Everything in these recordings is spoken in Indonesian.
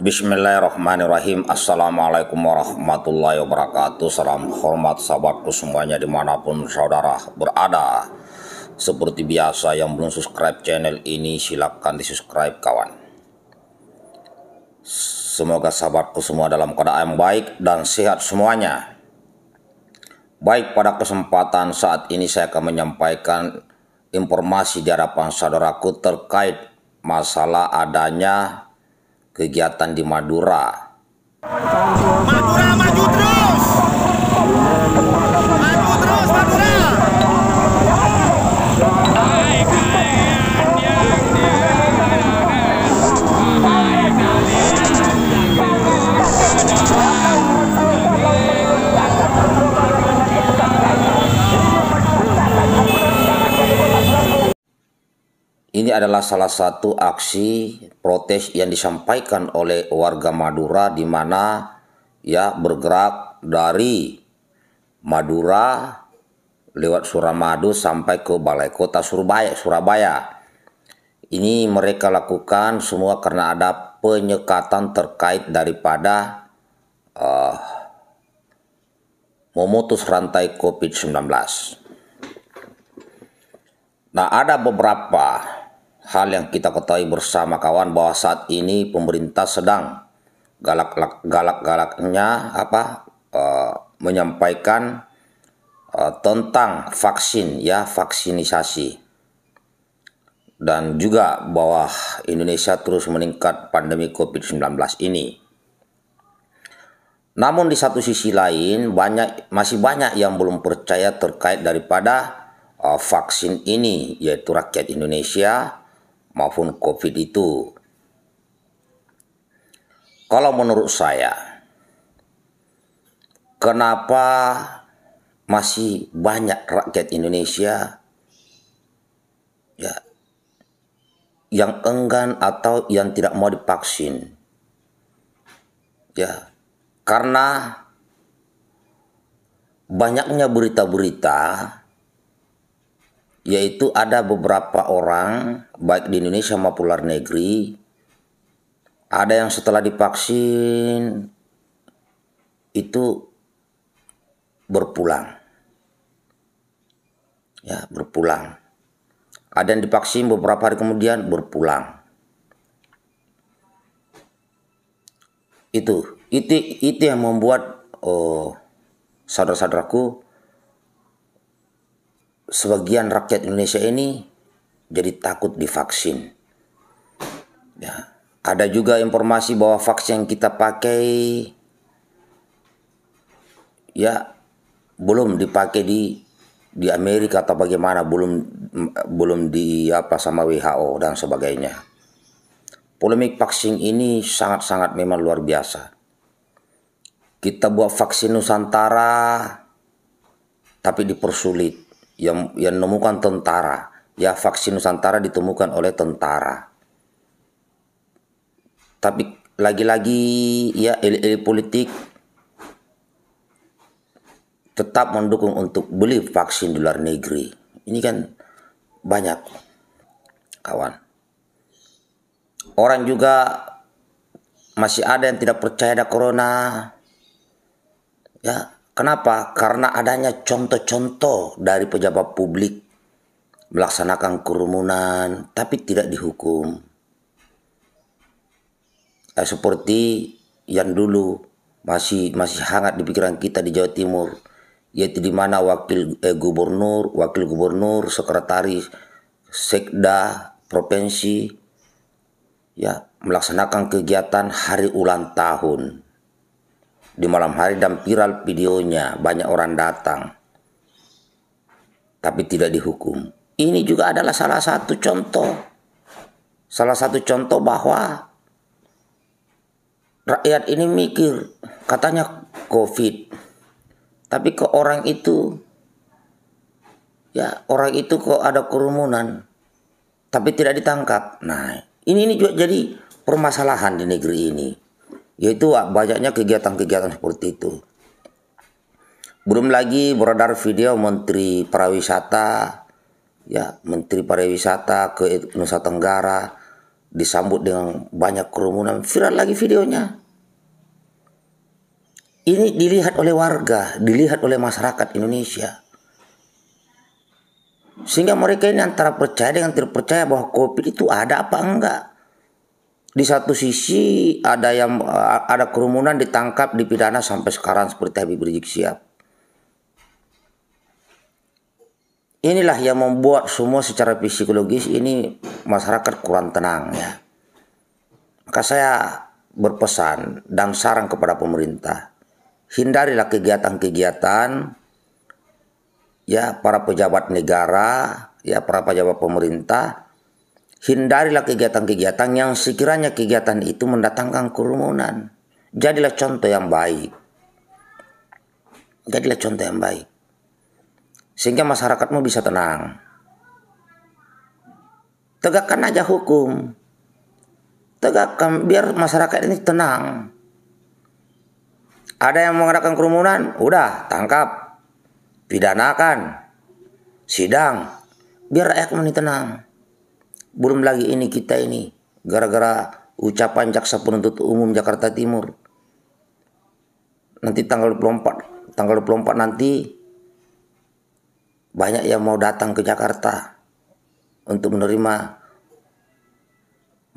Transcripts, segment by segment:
Bismillahirrahmanirrahim Assalamualaikum warahmatullahi wabarakatuh Salam hormat sahabatku semuanya dimanapun saudara berada Seperti biasa yang belum subscribe channel ini silahkan di subscribe kawan Semoga sahabatku semua dalam keadaan baik dan sehat semuanya. Baik, pada kesempatan saat ini saya akan menyampaikan informasi di hadapan saudaraku terkait masalah adanya kegiatan di Madura. Madura maju terus! Madura. Ini adalah salah satu aksi protes yang disampaikan oleh warga Madura di mana ya bergerak dari Madura lewat Suramadu sampai ke Balai Kota Surabaya. Surabaya. Ini mereka lakukan semua karena ada penyekatan terkait daripada uh, memutus rantai COVID-19. Nah, ada beberapa Hal yang kita ketahui bersama kawan bahwa saat ini pemerintah sedang galak-galak-galaknya apa uh, menyampaikan uh, tentang vaksin ya vaksinisasi dan juga bahwa Indonesia terus meningkat pandemi COVID-19 ini. Namun di satu sisi lain banyak masih banyak yang belum percaya terkait daripada uh, vaksin ini yaitu rakyat Indonesia maupun COVID itu. Kalau menurut saya, kenapa masih banyak rakyat Indonesia ya yang enggan atau yang tidak mau divaksin. Ya, karena banyaknya berita-berita yaitu ada beberapa orang baik di Indonesia maupun luar negeri ada yang setelah divaksin itu berpulang ya berpulang ada yang divaksin beberapa hari kemudian berpulang itu itu itu yang membuat oh, saudara-saudaraku sebagian rakyat Indonesia ini jadi takut divaksin. Ya, ada juga informasi bahwa vaksin yang kita pakai ya belum dipakai di di Amerika atau bagaimana belum belum di apa sama WHO dan sebagainya. Polemik vaksin ini sangat-sangat memang luar biasa. Kita buat vaksin Nusantara tapi dipersulit yang yang menemukan tentara. Ya vaksin Nusantara ditemukan oleh tentara. Tapi lagi-lagi ya elit-elit politik tetap mendukung untuk beli vaksin di luar negeri. Ini kan banyak kawan. Orang juga masih ada yang tidak percaya ada corona. Ya, Kenapa? Karena adanya contoh-contoh dari pejabat publik melaksanakan kerumunan tapi tidak dihukum. Eh, seperti yang dulu masih masih hangat di pikiran kita di Jawa Timur yaitu di mana wakil eh, gubernur, wakil gubernur, sekretaris sekda provinsi ya melaksanakan kegiatan hari ulang tahun di malam hari dan viral videonya banyak orang datang tapi tidak dihukum ini juga adalah salah satu contoh salah satu contoh bahwa rakyat ini mikir katanya covid tapi ke orang itu ya orang itu kok ada kerumunan tapi tidak ditangkap nah ini ini juga jadi permasalahan di negeri ini yaitu ah, banyaknya kegiatan-kegiatan seperti itu. Belum lagi beredar video Menteri Pariwisata, ya Menteri Pariwisata ke Nusa Tenggara disambut dengan banyak kerumunan. Viral lagi videonya. Ini dilihat oleh warga, dilihat oleh masyarakat Indonesia. Sehingga mereka ini antara percaya dengan tidak percaya bahwa COVID itu ada apa enggak di satu sisi ada yang eh, ada kerumunan ditangkap dipidana sampai sekarang seperti Habib Rizik Siap. Inilah yang membuat semua secara psikologis ini masyarakat kurang tenang ya. Maka saya berpesan dan saran kepada pemerintah, hindarilah kegiatan-kegiatan ya para pejabat negara, ya para pejabat pemerintah Hindarilah kegiatan-kegiatan yang sekiranya kegiatan itu mendatangkan kerumunan. Jadilah contoh yang baik. Jadilah contoh yang baik. Sehingga masyarakatmu bisa tenang. Tegakkan aja hukum. Tegakkan biar masyarakat ini tenang. Ada yang mengadakan kerumunan, udah tangkap. Pidanakan. Sidang. Biar rakyat ini tenang. Belum lagi ini kita ini gara-gara ucapan jaksa penuntut umum Jakarta Timur. Nanti tanggal 24, tanggal 24 nanti banyak yang mau datang ke Jakarta untuk menerima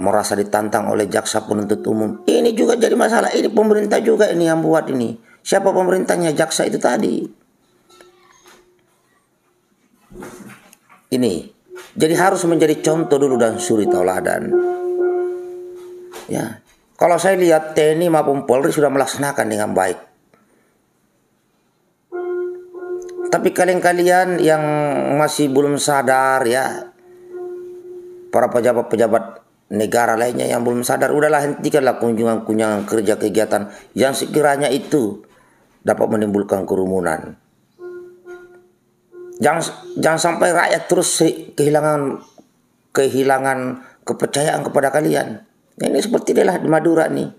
merasa ditantang oleh jaksa penuntut umum. Ini juga jadi masalah. Ini pemerintah juga ini yang buat ini. Siapa pemerintahnya jaksa itu tadi? Ini jadi harus menjadi contoh dulu dan suri tauladan. Ya. Kalau saya lihat TNI maupun Polri sudah melaksanakan dengan baik. Tapi kalian-kalian yang masih belum sadar ya. Para pejabat-pejabat negara lainnya yang belum sadar. Udahlah hentikanlah kunjungan-kunjungan kerja kegiatan yang sekiranya itu dapat menimbulkan kerumunan jangan jangan sampai rakyat terus kehilangan kehilangan kepercayaan kepada kalian ini seperti inilah di Madura nih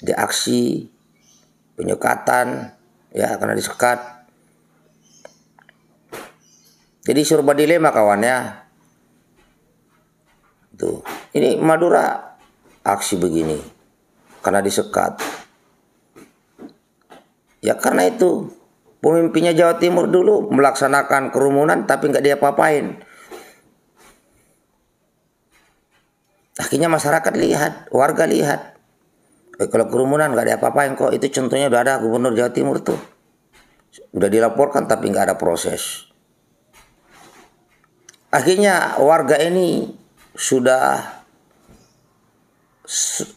di aksi penyekatan ya karena disekat jadi serba dilema kawan ya tuh ini Madura aksi begini karena disekat ya karena itu pemimpinnya Jawa Timur dulu melaksanakan kerumunan tapi nggak dia papain. Akhirnya masyarakat lihat, warga lihat. Eh, kalau kerumunan nggak ada apa-apain kok, itu contohnya udah ada gubernur Jawa Timur tuh. Udah dilaporkan tapi nggak ada proses. Akhirnya warga ini sudah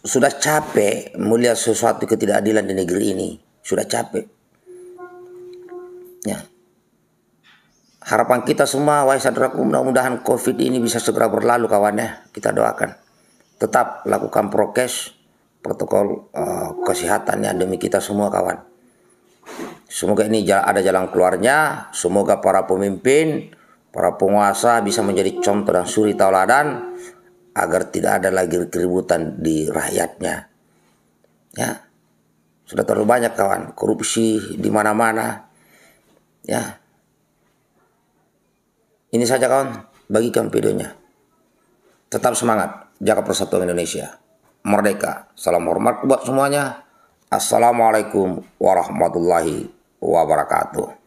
sudah capek melihat sesuatu ketidakadilan di negeri ini. Sudah capek. Ya. Harapan kita semua, wahai saudaraku, mudah-mudahan COVID ini bisa segera berlalu kawan ya. Kita doakan. Tetap lakukan prokes, protokol uh, kesehatannya demi kita semua kawan. Semoga ini ada jalan keluarnya. Semoga para pemimpin, para penguasa bisa menjadi contoh dan suri tauladan agar tidak ada lagi keributan di rakyatnya. Ya, sudah terlalu banyak kawan korupsi di mana-mana Ya. Ini saja kawan, bagikan videonya. Tetap semangat, jaga persatuan Indonesia. Merdeka. Salam hormat buat semuanya. Assalamualaikum warahmatullahi wabarakatuh.